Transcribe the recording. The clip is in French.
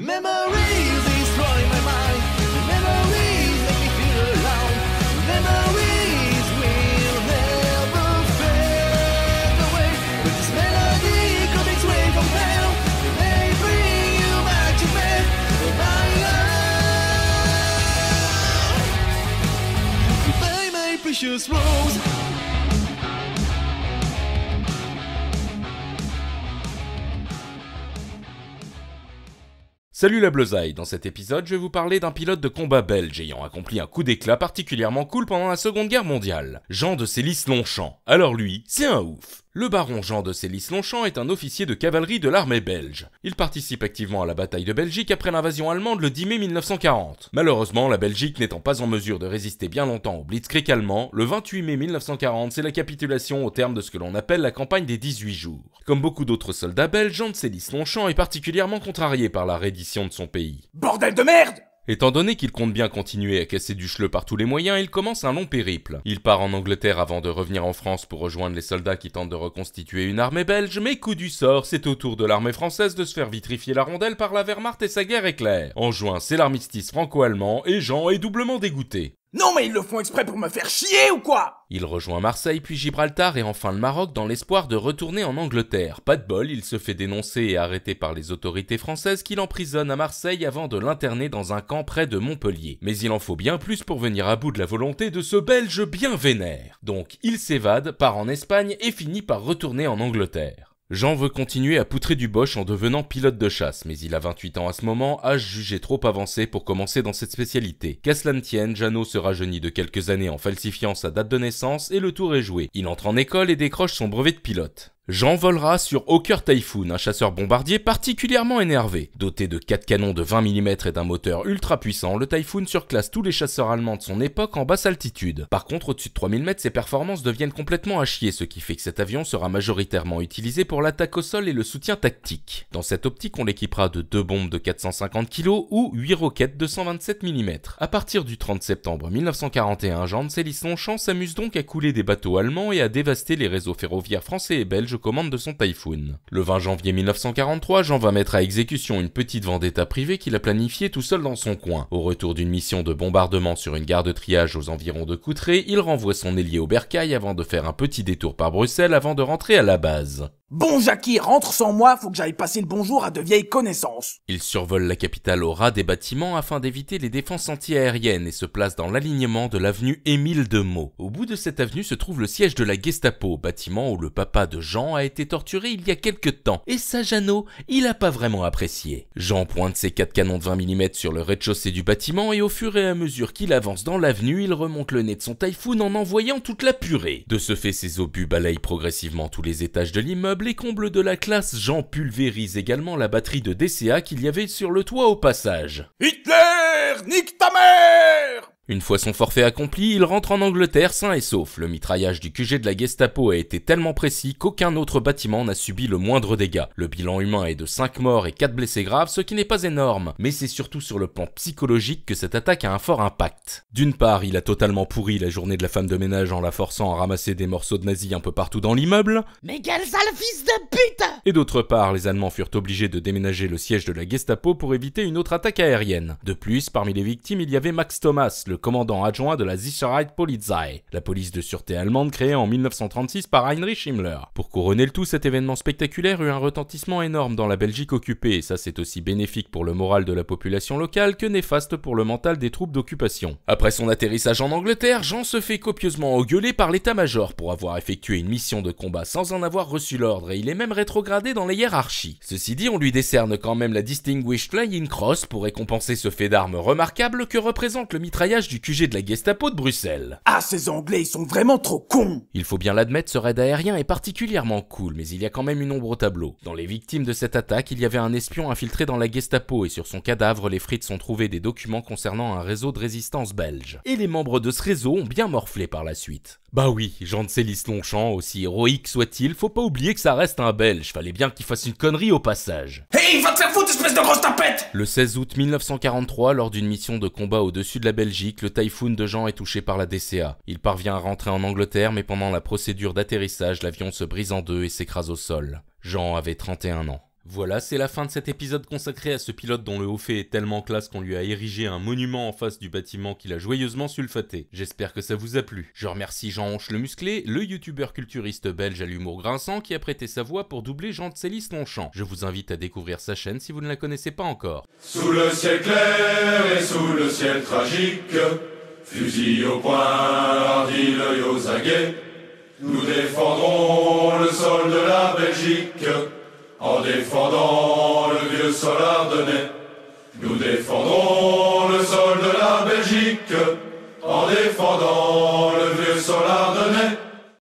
Memories destroy my mind. Salut la bleusaille, dans cet épisode je vais vous parler d'un pilote de combat belge ayant accompli un coup d'éclat particulièrement cool pendant la seconde guerre mondiale, Jean de Célis Longchamp. Alors lui, c'est un ouf. Le baron Jean de Célis-Longchamp est un officier de cavalerie de l'armée belge. Il participe activement à la bataille de Belgique après l'invasion allemande le 10 mai 1940. Malheureusement, la Belgique n'étant pas en mesure de résister bien longtemps au blitzkrieg allemand, le 28 mai 1940, c'est la capitulation au terme de ce que l'on appelle la campagne des 18 jours. Comme beaucoup d'autres soldats belges, Jean de Célis-Longchamp est particulièrement contrarié par la reddition de son pays. Bordel de merde Étant donné qu'il compte bien continuer à casser du chleu par tous les moyens, il commence un long périple. Il part en Angleterre avant de revenir en France pour rejoindre les soldats qui tentent de reconstituer une armée belge, mais coup du sort, c'est au tour de l'armée française de se faire vitrifier la rondelle par la Wehrmacht et sa guerre éclaire. En juin, c'est l'armistice franco-allemand et Jean est doublement dégoûté. Non mais ils le font exprès pour me faire chier ou quoi Il rejoint Marseille puis Gibraltar et enfin le Maroc dans l'espoir de retourner en Angleterre. Pas de bol, il se fait dénoncer et arrêter par les autorités françaises qui l'emprisonnent à Marseille avant de l'interner dans un camp près de Montpellier. Mais il en faut bien plus pour venir à bout de la volonté de ce Belge bien vénère. Donc il s'évade, part en Espagne et finit par retourner en Angleterre. Jean veut continuer à poutrer du Bosch en devenant pilote de chasse, mais il a 28 ans à ce moment, âge jugé trop avancé pour commencer dans cette spécialité. Qu'à cela ne tienne, Jeannot se rajeunit de quelques années en falsifiant sa date de naissance et le tour est joué. Il entre en école et décroche son brevet de pilote. Jean volera sur Hawker Typhoon, un chasseur-bombardier particulièrement énervé. Doté de 4 canons de 20 mm et d'un moteur ultra puissant, le Typhoon surclasse tous les chasseurs allemands de son époque en basse altitude. Par contre, au-dessus de 3000 mètres, ses performances deviennent complètement à chier, ce qui fait que cet avion sera majoritairement utilisé pour l'attaque au sol et le soutien tactique. Dans cette optique, on l'équipera de 2 bombes de 450 kg ou 8 roquettes de 127 mm. À partir du 30 septembre 1941, Jean de célisson s'amuse donc à couler des bateaux allemands et à dévaster les réseaux ferroviaires français et belges aux commandes de son Typhoon. Le 20 janvier 1943, Jean va mettre à exécution une petite vendetta privée qu'il a planifiée tout seul dans son coin. Au retour d'une mission de bombardement sur une gare de triage aux environs de Coutray, il renvoie son ailier au bercail avant de faire un petit détour par Bruxelles avant de rentrer à la base. Bon Jackie, rentre sans moi, faut que j'aille passer le bonjour à de vieilles connaissances. Il survole la capitale au ras des bâtiments afin d'éviter les défenses anti-aériennes et se place dans l'alignement de l'avenue Émile de Meaux. Au bout de cette avenue se trouve le siège de la Gestapo, bâtiment où le papa de Jean a été torturé il y a quelque temps. Et ça, Jeannot, il a pas vraiment apprécié. Jean pointe ses quatre canons de 20 mm sur le rez-de-chaussée du bâtiment et au fur et à mesure qu'il avance dans l'avenue, il remonte le nez de son Typhoon en envoyant toute la purée. De ce fait, ses obus balayent progressivement tous les étages de l'immeuble les combles de la classe, Jean pulvérise également la batterie de DCA qu'il y avait sur le toit au passage. Hitler, nique ta mère une fois son forfait accompli, il rentre en Angleterre sain et sauf. Le mitraillage du QG de la Gestapo a été tellement précis qu'aucun autre bâtiment n'a subi le moindre dégât. Le bilan humain est de 5 morts et 4 blessés graves, ce qui n'est pas énorme, mais c'est surtout sur le plan psychologique que cette attaque a un fort impact. D'une part, il a totalement pourri la journée de la femme de ménage en la forçant à ramasser des morceaux de nazis un peu partout dans l'immeuble. Mais quel sale fils de pute Et d'autre part, les Allemands furent obligés de déménager le siège de la Gestapo pour éviter une autre attaque aérienne. De plus, parmi les victimes, il y avait Max Thomas, le commandant adjoint de la Sicherheit Polizei, la police de sûreté allemande créée en 1936 par Heinrich Himmler. Pour couronner le tout, cet événement spectaculaire eut un retentissement énorme dans la Belgique occupée, et ça c'est aussi bénéfique pour le moral de la population locale que néfaste pour le mental des troupes d'occupation. Après son atterrissage en Angleterre, Jean se fait copieusement engueuler par l'état-major pour avoir effectué une mission de combat sans en avoir reçu l'ordre, et il est même rétrogradé dans les hiérarchies. Ceci dit, on lui décerne quand même la Distinguished Flying Cross pour récompenser ce fait d'armes remarquable que représente le mitraillage du QG de la Gestapo de Bruxelles. Ah, ces Anglais, ils sont vraiment trop cons Il faut bien l'admettre, ce raid aérien est particulièrement cool, mais il y a quand même une ombre au tableau. Dans les victimes de cette attaque, il y avait un espion infiltré dans la Gestapo et sur son cadavre, les frites sont trouvées des documents concernant un réseau de résistance belge. Et les membres de ce réseau ont bien morflé par la suite. Bah oui, Jean de Célis Longchamp, aussi héroïque soit-il, faut pas oublier que ça reste un Belge, fallait bien qu'il fasse une connerie au passage. Hey, le 16 août 1943, lors d'une mission de combat au-dessus de la Belgique, le Typhoon de Jean est touché par la DCA. Il parvient à rentrer en Angleterre, mais pendant la procédure d'atterrissage, l'avion se brise en deux et s'écrase au sol. Jean avait 31 ans. Voilà, c'est la fin de cet épisode consacré à ce pilote dont le haut fait est tellement classe qu'on lui a érigé un monument en face du bâtiment qu'il a joyeusement sulfaté. J'espère que ça vous a plu. Je remercie Jean Honche le musclé, le youtubeur culturiste belge à l'humour grinçant qui a prêté sa voix pour doubler Jean de célis Longchamp. Je vous invite à découvrir sa chaîne si vous ne la connaissez pas encore. Sous le ciel clair et sous le ciel tragique, fusil au point, aux aguets, nous défendrons le sol de la Belgique. En défendant le vieux solar donné, nous défendons.